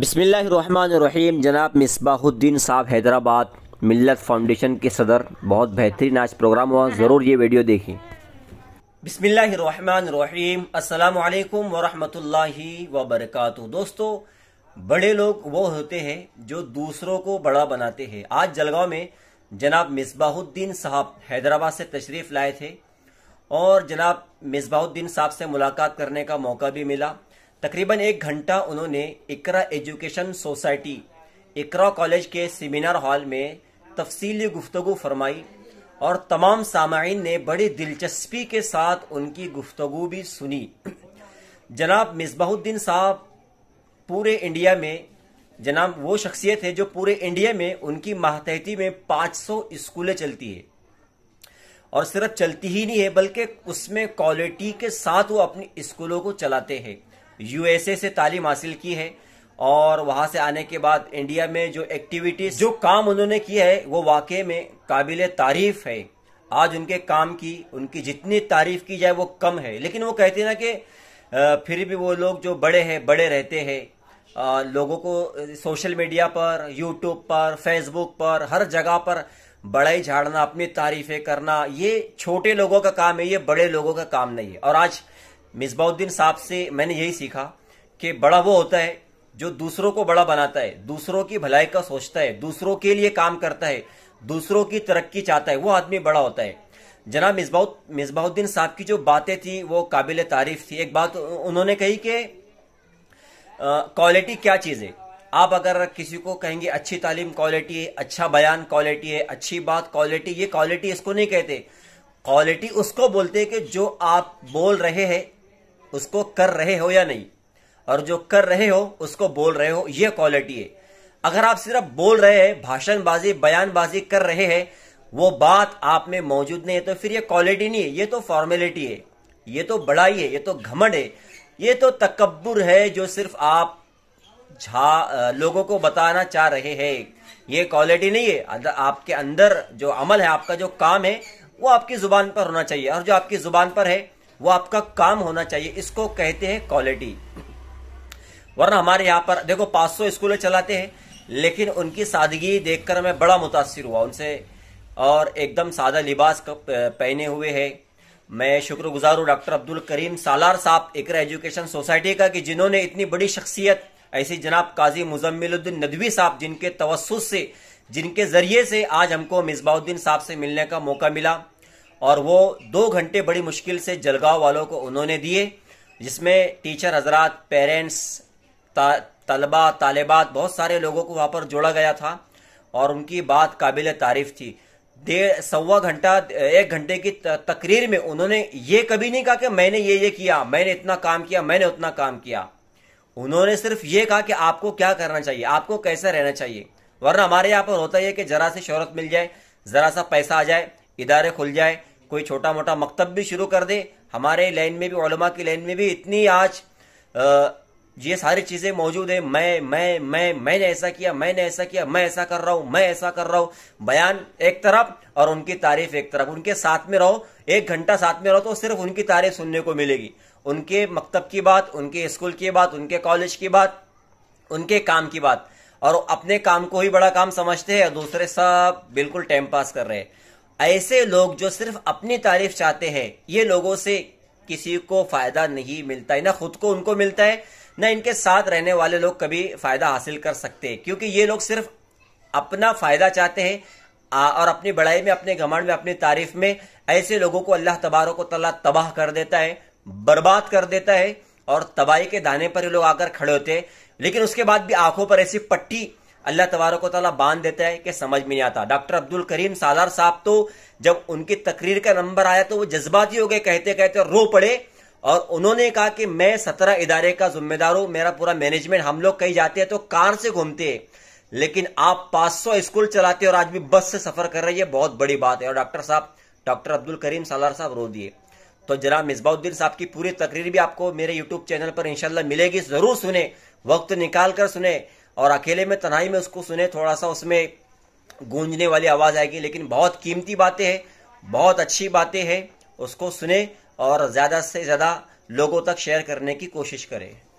बिसमीम जनाब मिसबाहुद्दीन साहब हैदराबाद मिलत फाउंडेशन के सदर बहुत बेहतरीन आज प्रोग्राम हुआ ज़रूर ये वीडियो देखें बिसमीम अल्लाम वरहमतुल्लाहि दोस्तों बड़े लोग वो होते हैं जो दूसरों को बड़ा बनाते हैं आज जलगांव में जनाब मिसबाहुद्दीन साहब हैदराबाद से तशरीफ़ लाए थे और जनाब मिसबाहुद्दीन साहब से मुलाकात करने का मौका भी मिला तकरीबन एक घंटा उन्होंने Iqra education society Iqra college के सेमिनार हॉल में तफसीली गुफ्तु फरमाई और तमाम सामाइन ने बड़ी दिलचस्पी के साथ उनकी गुफ्तु भी सुनी जनाब मिसबाहुद्दीन साहब पूरे इंडिया में जनाब वो शख्सियत है जो पूरे इंडिया में उनकी माहतहती में 500 स्कूलें चलती है और सिर्फ चलती ही नहीं है बल्कि उसमें क्वालिटी के साथ वो अपनी स्कूलों को चलाते हैं यूएसए से तालीम हासिल की है और वहां से आने के बाद इंडिया में जो एक्टिविटीज जो काम उन्होंने किया है वो वाकई में काबिल तारीफ है आज उनके काम की उनकी जितनी तारीफ की जाए वो कम है लेकिन वो कहते हैं ना कि फिर भी वो लोग जो बड़े हैं बड़े रहते हैं लोगों को सोशल मीडिया पर यूट्यूब पर फेसबुक पर हर जगह पर बड़ाई झाड़ना अपनी तारीफें करना ये छोटे लोगों का काम है ये बड़े लोगों का काम नहीं है और आज मिसबाउद्दीन साहब से मैंने यही सीखा कि बड़ा वो होता है जो दूसरों को बड़ा बनाता है दूसरों की भलाई का सोचता है दूसरों के लिए काम करता है दूसरों की तरक्की चाहता है वो आदमी बड़ा होता है जनाब मिसबाउ मिसबाउद्दीन साहब की जो बातें थी वो काबिल तारीफ थी एक बात उन्होंने कही कि क्वालिटी क्या चीज़ है आप अगर किसी को कहेंगे अच्छी तालीम क्वालिटी है अच्छा बयान क्वालिटी है अच्छी बात क्वालिटी ये क्वालिटी इसको नहीं कहते क्वालिटी उसको बोलते हैं कि जो आप बोल रहे हैं उसको कर रहे हो या नहीं और जो कर रहे हो उसको बोल रहे हो ये क्वालिटी है अगर आप सिर्फ बोल रहे हैं भाषणबाजी बयानबाजी कर रहे हैं वो बात आप में मौजूद नहीं है तो फिर ये क्वालिटी नहीं है ये तो फॉर्मेलिटी है ये तो बड़ाई है ये तो घमंड है ये तो तकबर है जो सिर्फ आप झा लोगों को बताना चाह रहे हैं ये क्वालिटी नहीं है आपके अंदर जो अमल है आपका जो काम है वो आपकी जुबान पर होना चाहिए और जो आपकी जुबान पर है वो आपका काम होना चाहिए इसको कहते हैं क्वालिटी वरना हमारे यहाँ पर देखो 500 स्कूलें चलाते हैं लेकिन उनकी सादगी देखकर मैं बड़ा मुतासर हुआ उनसे और एकदम सादा लिबास पहने हुए है मैं शुक्रगुजार हूँ डॉक्टर अब्दुल करीम सालार साहब इकर एजुकेशन सोसाइटी का कि जिन्होंने इतनी बड़ी शख्सियत ऐसी जनाब काजी मुजम्मिलुद्दीन नदवी साहब जिनके तवसुस से जिनके जरिए से आज हमको मिसबाउद्दीन साहब से मिलने का मौका मिला और वो दो घंटे बड़ी मुश्किल से जलगांव वालों को उन्होंने दिए जिसमें टीचर हजरात पेरेंट्स तलबा तालिबात बहुत सारे लोगों को वहाँ पर जोड़ा गया था और उनकी बात काबिल तारीफ थी डेढ़ सवा घंटा एक घंटे की तकरीर में उन्होंने ये कभी नहीं कहा कि मैंने ये ये किया मैंने इतना काम किया मैंने उतना काम किया उन्होंने सिर्फ ये कहा कि आपको क्या करना चाहिए आपको कैसे रहना चाहिए वरना हमारे यहाँ पर होता है कि जरा सी शहरत मिल जाए जरा सा पैसा आ जाए इदारे खुल जाए कोई छोटा मोटा मकतब भी शुरू कर दे हमारे लाइन में भी ओलमा की लाइन में भी इतनी आज ये सारी चीज़ें मौजूद है मैं मैं मैं मैंने ऐसा किया मैंने ऐसा किया मैं ऐसा कर रहा हूं मैं ऐसा कर रहा हूं बयान एक तरफ और उनकी तारीफ एक तरफ उनके साथ में रहो एक घंटा साथ में रहो तो सिर्फ उनकी तारीफ सुनने को मिलेगी उनके मकतब की बात उनके स्कूल की बात उनके कॉलेज की बात उनके काम की बात और अपने काम को ही बड़ा काम समझते हैं दूसरे सब बिल्कुल टाइम पास कर रहे हैं ऐसे लोग जो सिर्फ अपनी तारीफ चाहते हैं ये लोगों से किसी को फायदा नहीं मिलता है ना खुद को उनको मिलता है ना इनके साथ रहने वाले लोग कभी फायदा हासिल कर सकते क्योंकि ये लोग सिर्फ अपना फायदा चाहते हैं और अपनी बड़ाई में अपने घमंड में अपनी तारीफ में ऐसे लोगों को अल्लाह को तला तबाह कर देता है बर्बाद कर देता है और तबाही के दाने पर ये लोग आकर खड़े होते हैं लेकिन उसके बाद भी आंखों पर ऐसी पट्टी अल्लाह तबारक तला बांध देता है कि समझ में नहीं आता डॉक्टर अब्दुल करीम सालार साहब तो जब उनकी तकरीर का नंबर आया तो वो जज्बाती हो गए कहते कहते रो पड़े और उन्होंने कहा कि मैं सत्रह इदारे का जिम्मेदार हूं मेरा पूरा मैनेजमेंट हम लोग कहीं जाते हैं तो कार से घूमते हैं लेकिन आप 500 स्कूल चलाते और आज भी बस से सफर कर रही है बहुत बड़ी बात है और डॉक्टर साहब डॉक्टर अब्दुल करीम सालार साहब रो दिए तो जरा मिसबाउद्दीन साहब की पूरी तकरीर भी आपको मेरे यूट्यूब चैनल पर इंशाला मिलेगी जरूर सुने वक्त निकाल कर सुने और अकेले में तनाई में उसको सुने थोड़ा सा उसमें गूंजने वाली आवाज़ आएगी लेकिन बहुत कीमती बातें हैं बहुत अच्छी बातें हैं उसको सुने और ज़्यादा से ज़्यादा लोगों तक शेयर करने की कोशिश करें